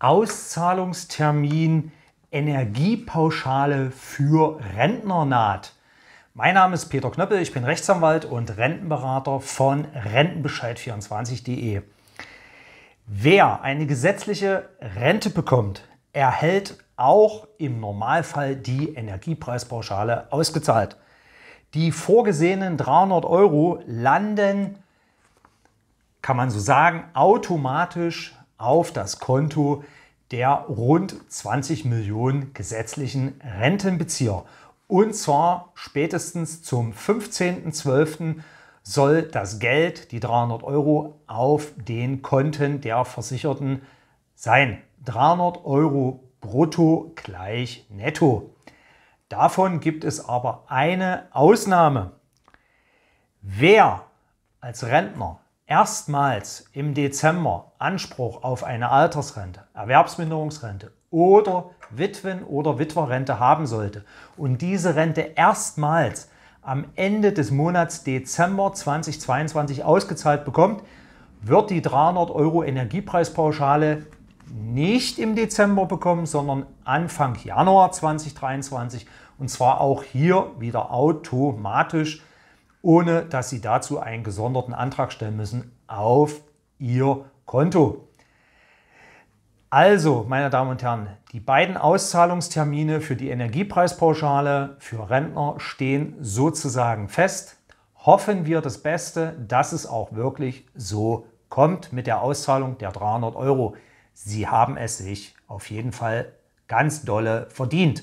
Auszahlungstermin Energiepauschale für Rentner naht. Mein Name ist Peter Knöppel, ich bin Rechtsanwalt und Rentenberater von Rentenbescheid24.de. Wer eine gesetzliche Rente bekommt, erhält auch im Normalfall die Energiepreispauschale ausgezahlt. Die vorgesehenen 300 Euro landen, kann man so sagen, automatisch auf das Konto der rund 20 Millionen gesetzlichen Rentenbezieher. Und zwar spätestens zum 15.12. soll das Geld, die 300 Euro, auf den Konten der Versicherten sein. 300 Euro brutto gleich netto. Davon gibt es aber eine Ausnahme. Wer als Rentner erstmals im Dezember Anspruch auf eine Altersrente, Erwerbsminderungsrente oder Witwen- oder Witwerrente haben sollte und diese Rente erstmals am Ende des Monats Dezember 2022 ausgezahlt bekommt, wird die 300 Euro Energiepreispauschale nicht im Dezember bekommen, sondern Anfang Januar 2023 und zwar auch hier wieder automatisch ohne dass Sie dazu einen gesonderten Antrag stellen müssen auf Ihr Konto. Also, meine Damen und Herren, die beiden Auszahlungstermine für die Energiepreispauschale für Rentner stehen sozusagen fest. Hoffen wir das Beste, dass es auch wirklich so kommt mit der Auszahlung der 300 Euro. Sie haben es sich auf jeden Fall ganz dolle verdient.